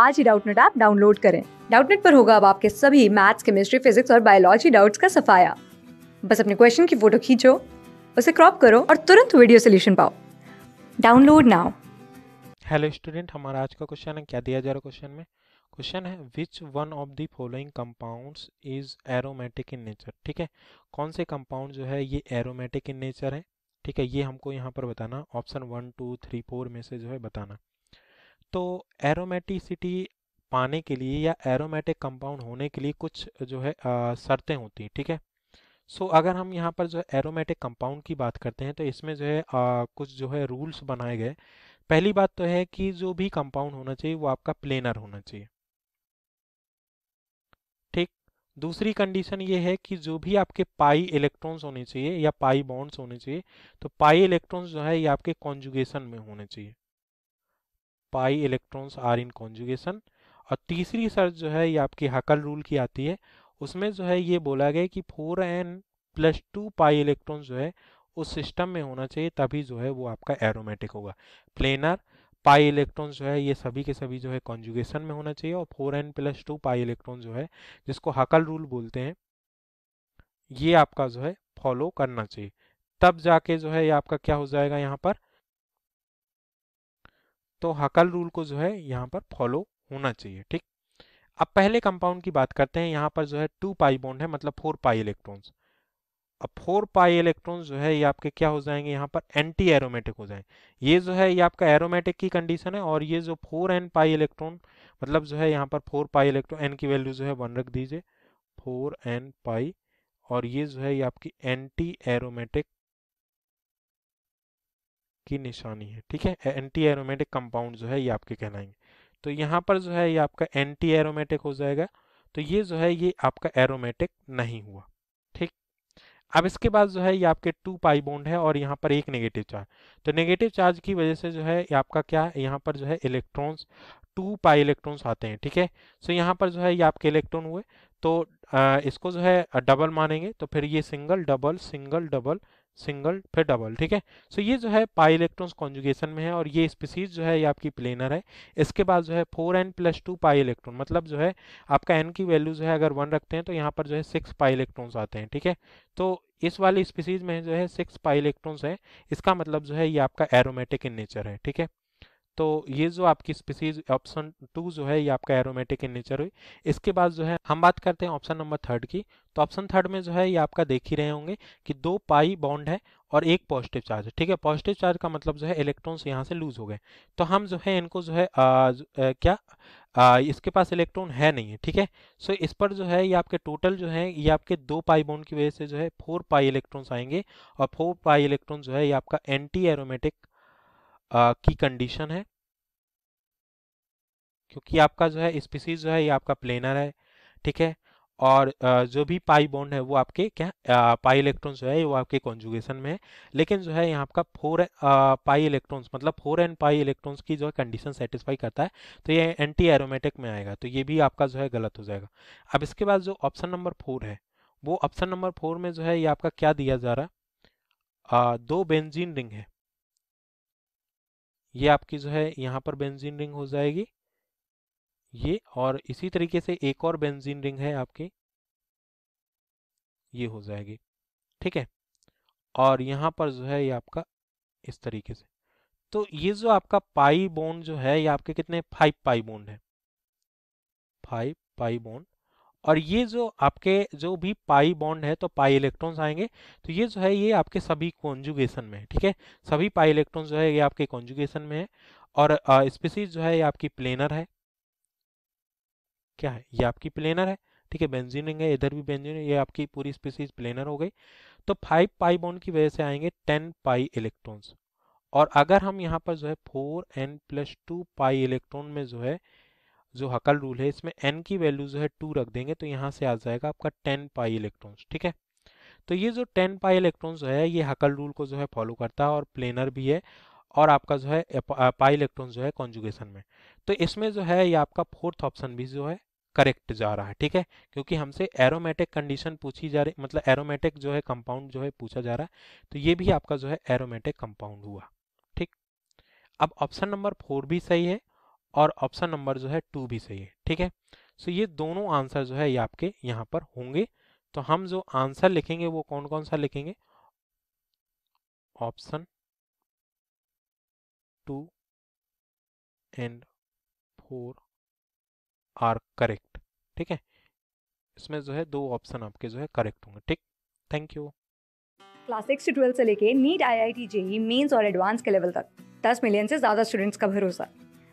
आज ही Doubtnut app download करें डाउटनेट पर होगा अब आपके सभी मैथ्स केमिस्ट्री फिजिक्स और बायोलॉजी डाउट्स का सफाया बस अपने क्वेश्चन की फोटो खींचो उसे क्रॉप करो और तुरंत वीडियो सोल्यूशन पाओ डाउनलोड नाउ हेलो स्टूडेंट हमारा आज का क्वेश्चन है क्या दिया जा रहा क्वेश्चन में क्वेश्चन है which one of the following compounds is aromatic in nature ठीक है कौन से कंपाउंड जो है ये एरोमेटिक इन नेचर है ठीक है ये हमको यहाँ पर बताना option one two three four में से जो है बताना तो एरोमेटिसिटी पाने के लिए या एरोमेटिक कंपाउंड होने के लिए कुछ जो है शर्तें होती हैं ठीक है सो so, अगर हम यहाँ पर जो है एरोमेटिक कंपाउंड की बात करते हैं तो इसमें जो है आ, कुछ जो है रूल्स बनाए गए पहली बात तो है कि जो भी कंपाउंड होना चाहिए वो आपका प्लेनर होना चाहिए ठीक दूसरी कंडीशन ये है कि जो भी आपके पाई इलेक्ट्रॉन्स होने चाहिए या पाई बॉन्ड्स होने चाहिए तो पाई इलेक्ट्रॉन्स जो है ये आपके कॉन्जुगेशन में होने चाहिए pi electrons are in conjugation और तीसरी शर्त जो है ये आपकी हकल रूल की आती है उसमें जो है ये बोला गया कि four n plus two pi electron जो है उस सिस्टम में होना चाहिए तभी जो है वो आपका एरोमेटिक होगा प्लेनर पाई इलेक्ट्रॉन जो है ये सभी के सभी जो है कॉन्जुगेशन में होना चाहिए और four n plus two pi electron जो है जिसको हकल रूल बोलते हैं ये आपका जो है फॉलो करना चाहिए तब जाके जो है ये आपका क्या हो जाएगा यहाँ पर तो हकल रूल को जो है यहाँ पर फॉलो होना चाहिए ठीक अब पहले कंपाउंड की बात करते हैं यहाँ पर जो है टू पाई बॉन्ड है मतलब फोर पाई इलेक्ट्रॉन्स अब फोर पाई इलेक्ट्रॉन्स जो है ये आपके क्या हो जाएंगे यहाँ पर एंटी एरोमेटिक हो जाएंगे ये जो है ये आपका एरोमेटिक की कंडीशन है और ये जो फोर एन पाई इलेक्ट्रॉन मतलब जो है यहाँ पर फोर पाई इलेक्ट्रॉन एन की वैल्यू जो है वन रख दीजिए फोर एन पाई और ये जो है ये आपकी एंटी एरोमेटिक की निशानी है ठीक है एंटी एरोमेटिक कंपाउंड जो है ये आपके कहलाएंगे तो यहाँ पर जो है ये आपका एंटी एरोमेटिक हो जाएगा तो ये जो है ये आपका एरोमेटिक नहीं हुआ ठीक अब इसके बाद जो है ये आपके टू पाई बॉन्ड है और यहाँ पर एक नेगेटिव चार्ज तो नेगेटिव चार्ज की वजह से जो है आपका क्या है यहाँ पर जो है इलेक्ट्रॉन्स टू पाई इलेक्ट्रॉन्स आते हैं ठीक है सो यहाँ पर जो है ये आपके इलेक्ट्रॉन हुए तो आ, इसको जो है डबल मानेंगे तो फिर ये single double single double single फिर डबल ठीक है सो ये जो है पाई इलेक्ट्रॉन्स कॉन्जुगेशन में है और ये स्पीसीज जो है ये आपकी प्लेनर है इसके बाद जो है four n plus two pi electron मतलब जो है आपका एन की वैल्यू जो है अगर वन रखते हैं तो यहाँ पर जो है सिक्स पाई इलेक्ट्रॉन्स आते हैं ठीक है तो इस वाली स्पीसीज में जो है सिक्स पाई इलेक्ट्रॉन्स हैं इसका मतलब जो है ये आपका एरोमेटिक इन नेचर है ठीक है तो ये जो आपकी स्पीसीज ऑप्शन टू जो है ये आपका एरोमेटिक इन नेचर हुई इसके बाद जो है हम बात करते हैं ऑप्शन नंबर थर्ड की तो ऑप्शन थर्ड में जो है ये आपका देख ही रहे होंगे कि दो पाई बॉन्ड है और एक पॉजिटिव चार्ज है ठीक है पॉजिटिव चार्ज का मतलब जो है इलेक्ट्रॉन्स यहाँ से लूज हो गए तो हम जो है इनको जो है आ, आ, क्या आ, इसके पास इलेक्ट्रॉन है नहीं है ठीक है सो इस पर जो है ये आपके टोटल जो है ये आपके दो पाई बॉन्ड की वजह से जो है फोर पाई इलेक्ट्रॉन्स आएंगे और फोर पाई इलेक्ट्रॉन जो है ये आपका एंटी एरोमेटिक की कंडीशन है क्योंकि आपका जो है स्पीसीज जो है ये आपका प्लेनर है ठीक है और जो भी पाई बॉन्ड है वो आपके क्या पाई इलेक्ट्रॉन जो है वो आपके कॉन्जुगेशन में है लेकिन जो है यहाँ आपका फोर पाई इलेक्ट्रॉन्स मतलब फोर एंड पाई इलेक्ट्रॉन्स की जो है कंडीशन सेटिस्फाई करता है तो ये एंटी एरोमेटिक में आएगा तो ये भी आपका जो है गलत हो जाएगा अब इसके बाद जो ऑप्शन नंबर फोर है वो ऑप्शन नंबर फोर में जो है ये आपका क्या दिया जा रहा है दो बेंजीन रिंग है ये आपकी जो है यहाँ पर बेंजीन रिंग हो जाएगी ये और इसी तरीके से एक और बेंजीन रिंग है आपकी ये हो जाएगी ठीक है और यहाँ पर जो है ये आपका इस तरीके से तो ये जो आपका पाई बोन जो है ये आपके कितने फाइव पाई बोन है फाइव पाई बोन और ये जो आपके जो भी पाई बॉन्ड है तो पाई इलेक्ट्रॉन्स आएंगे तो ये जो है ये आपके सभी कॉन्जुगेशन में है ठीक है सभी पाई इलेक्ट्रॉन्स जो है ये आपके कॉन्जुगेशन में है और स्पीसीज जो है ये आपकी प्लेनर है क्या है ये आपकी प्लेनर है ठीक है बेंजीन रिंग है इधर भी बेंजीन ये आपकी पूरी स्पीसीज प्लेनर हो गई तो फाइव पाई बॉन्ड की वजह से आएंगे टेन पाई इलेक्ट्रॉन्स और अगर हम यहाँ पर जो है four n plus two pi electron में जो है जो हकल रूल है इसमें एन की वैल्यू जो है टू रख देंगे तो यहाँ से आ जाएगा आपका टेन पाई इलेक्ट्रॉन्स ठीक है तो ये जो टेन पाई इलेक्ट्रॉन्स है ये हकल रूल को जो है फॉलो करता है और प्लेनर भी है और आपका जो है पाई इलेक्ट्रॉन जो है कॉन्जुगेशन में तो इसमें जो है ये आपका फोर्थ ऑप्शन भी जो है करेक्ट जा रहा है ठीक है क्योंकि हमसे एरोमेटिक कंडीशन पूछी जा रही मतलब एरोमेटिक जो है कंपाउंड जो है पूछा जा रहा है तो ये भी आपका जो है एरोमेटिक कंपाउंड हुआ ठीक अब ऑप्शन नंबर फोर भी सही है और ऑप्शन नंबर जो है टू भी सही है ठीक है सो ये दोनों आंसर जो है ये आपके यहाँ पर होंगे तो हम जो आंसर लिखेंगे वो कौन कौन सा लिखेंगे option two and four are correct ठीक है इसमें जो है दो ऑप्शन आपके जो है करेक्ट होंगे ठीक थैंक यू क्लास सिक्स से ट्वेल्थ से लेके NEET I I T JEE mains और एडवांस के लेवल तक दस मिलियन से ज़्यादा स्टूडेंट्स का भरोसा